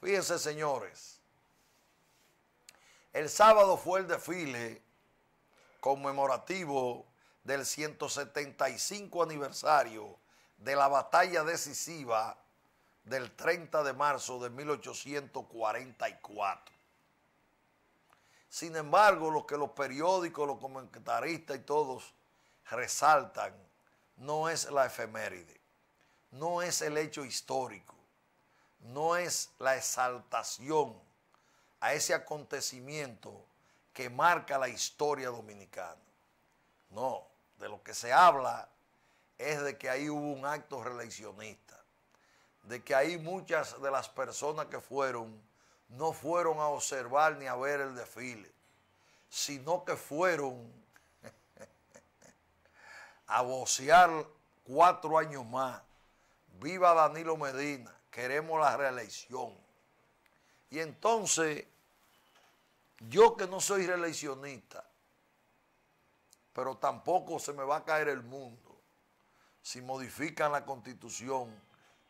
Fíjense, señores, el sábado fue el desfile conmemorativo del 175 aniversario de la batalla decisiva del 30 de marzo de 1844. Sin embargo, lo que los periódicos, los comentaristas y todos resaltan no es la efeméride, no es el hecho histórico, no es la exaltación a ese acontecimiento que marca la historia dominicana. No, de lo que se habla es de que ahí hubo un acto reeleccionista, de que ahí muchas de las personas que fueron no fueron a observar ni a ver el desfile, sino que fueron a vocear cuatro años más. Viva Danilo Medina, queremos la reelección. Y entonces, yo que no soy reeleccionista, pero tampoco se me va a caer el mundo si modifican la constitución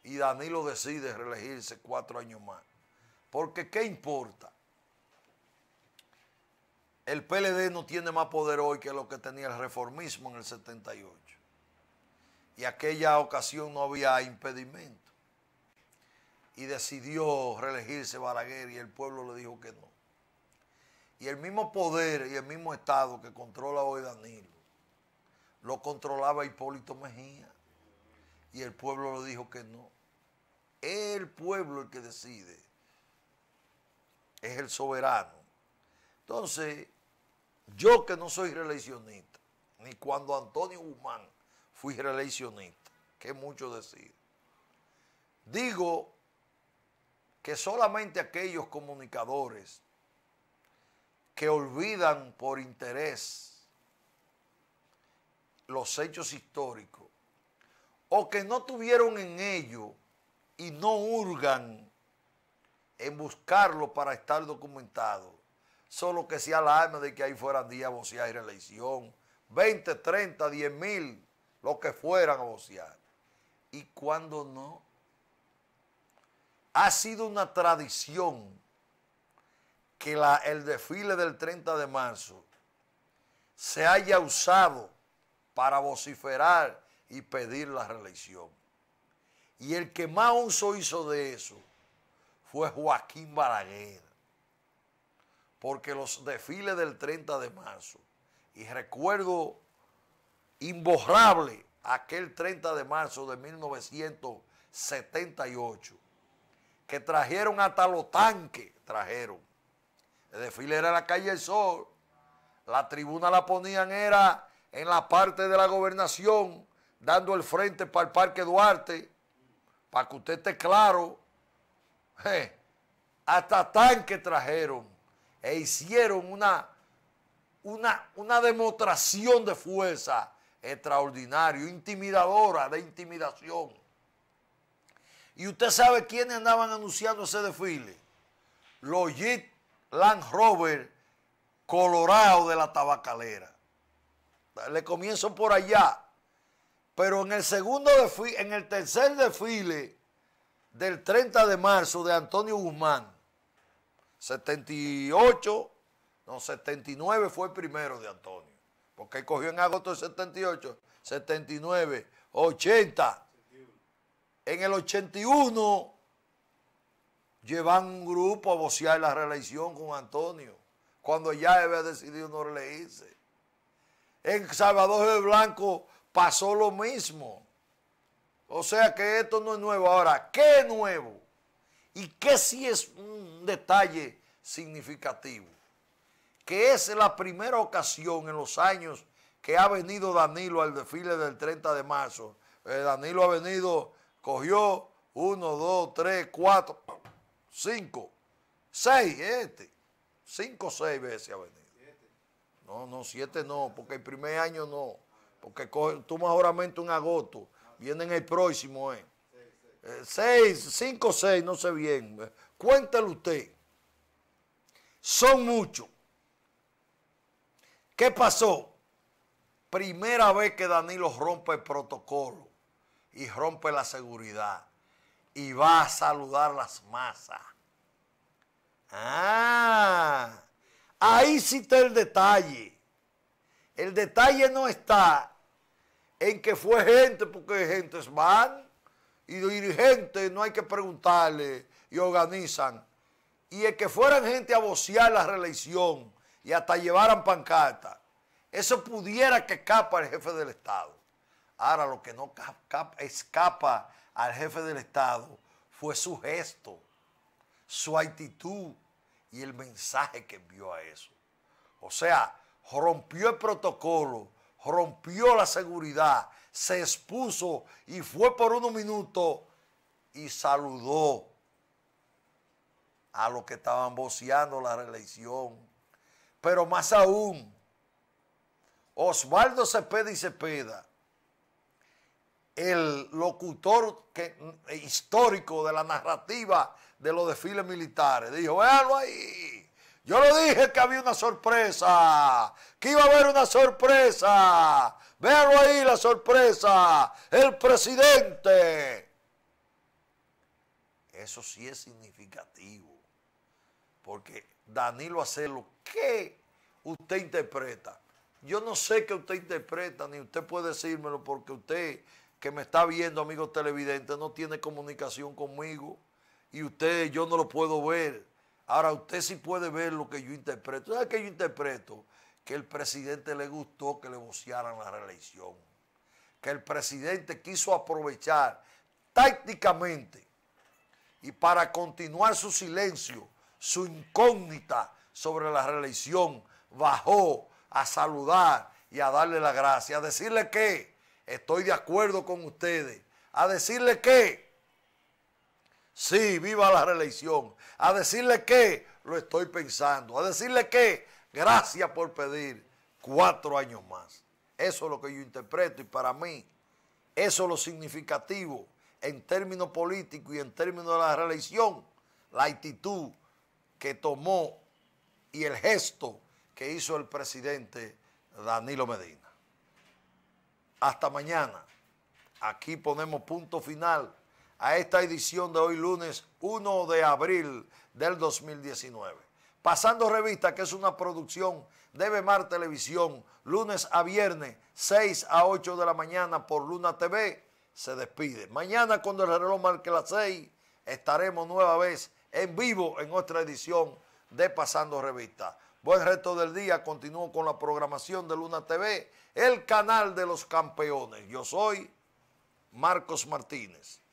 y Danilo decide reelegirse cuatro años más. Porque ¿qué importa? El PLD no tiene más poder hoy que lo que tenía el reformismo en el 78. Y aquella ocasión no había impedimento y decidió reelegirse balaguer y el pueblo le dijo que no. Y el mismo poder y el mismo Estado que controla hoy Danilo, lo controlaba Hipólito Mejía y el pueblo le dijo que no. Es el pueblo el que decide, es el soberano. Entonces, yo que no soy reeleccionista, ni cuando Antonio Guzmán fui reeleccionista, que mucho decir, digo que solamente aquellos comunicadores que olvidan por interés los hechos históricos o que no tuvieron en ello y no hurgan en buscarlo para estar documentado, solo que se alarma de que ahí fueran días a vocear y reelección, 20, 30, 10 mil, lo que fueran a vocear. Y cuando no, ha sido una tradición que el desfile del 30 de marzo se haya usado para vociferar y pedir la reelección. Y el que más uso hizo de eso fue Joaquín Balaguer, porque los desfiles del 30 de marzo, y recuerdo imborrable aquel 30 de marzo de 1978, que trajeron hasta los tanques, trajeron. El desfile era en la calle El Sol, la tribuna la ponían era en la parte de la gobernación, dando el frente para el Parque Duarte, para que usted esté claro. hasta tanques trajeron e hicieron una, una, una demostración de fuerza extraordinaria, intimidadora, de intimidación. Y usted sabe quiénes andaban anunciando ese desfile. Los Jeep Land Rover Colorado de la Tabacalera. Le comienzo por allá. Pero en el segundo desfile, en el tercer desfile del 30 de marzo de Antonio Guzmán, 78, no, 79 fue el primero de Antonio, porque cogió en agosto del 78, 79, 80 en el 81 llevan un grupo a vocear la reelección con Antonio, cuando ya había decidido no reelegirse. En Salvador de Blanco pasó lo mismo. O sea que esto no es nuevo. Ahora, ¿qué es nuevo? ¿Y qué sí es un detalle significativo? Que es la primera ocasión en los años que ha venido Danilo al desfile del 30 de marzo. Eh, Danilo ha venido cogió uno dos tres cuatro cinco seis este, 5, seis veces ha venido. No, no, siete no, porque el primer año no, porque coge, tú más juramento en agosto, viene en el próximo, eh. eh cinco seis, seis, no sé bien, eh, cuéntelo usted. Son muchos. ¿Qué pasó? Primera vez que Danilo rompe el protocolo y rompe la seguridad y va a saludar las masas. Ah, ahí sí está el detalle. El detalle no está en que fue gente, porque gente es van y dirigente no hay que preguntarle y organizan. Y el que fueran gente a vocear la reelección y hasta llevaran pancarta, eso pudiera que escapa el jefe del Estado. Ahora lo que no escapa al jefe del Estado fue su gesto, su actitud y el mensaje que envió a eso. O sea, rompió el protocolo, rompió la seguridad, se expuso y fue por unos minutos y saludó a los que estaban voceando la reelección. Pero más aún, Osvaldo Cepeda y Cepeda el locutor eh, histórico de la narrativa de los desfiles militares. Dijo, véanlo ahí. Yo le dije que había una sorpresa, que iba a haber una sorpresa. Véanlo ahí la sorpresa. El presidente. Eso sí es significativo. Porque Danilo lo ¿qué usted interpreta? Yo no sé qué usted interpreta, ni usted puede decírmelo porque usted que me está viendo, amigos televidente, no tiene comunicación conmigo y usted, yo no lo puedo ver. Ahora usted sí puede ver lo que yo interpreto. ¿Sabe qué yo interpreto? Que el presidente le gustó que le vociaran la reelección. Que el presidente quiso aprovechar tácticamente y para continuar su silencio, su incógnita sobre la reelección, bajó a saludar y a darle la gracia, a decirle que estoy de acuerdo con ustedes, a decirle que sí, viva la reelección, a decirle que lo estoy pensando, a decirle que gracias por pedir cuatro años más. Eso es lo que yo interpreto y para mí eso es lo significativo en términos políticos y en términos de la reelección, la actitud que tomó y el gesto que hizo el presidente Danilo Medina. Hasta mañana. Aquí ponemos punto final a esta edición de hoy lunes 1 de abril del 2019. Pasando Revista, que es una producción de Bemar Televisión, lunes a viernes, 6 a 8 de la mañana por Luna TV, se despide. Mañana, cuando el reloj marque las 6, estaremos nueva vez en vivo en otra edición de Pasando Revista el resto del día. Continúo con la programación de Luna TV, el canal de los campeones. Yo soy Marcos Martínez.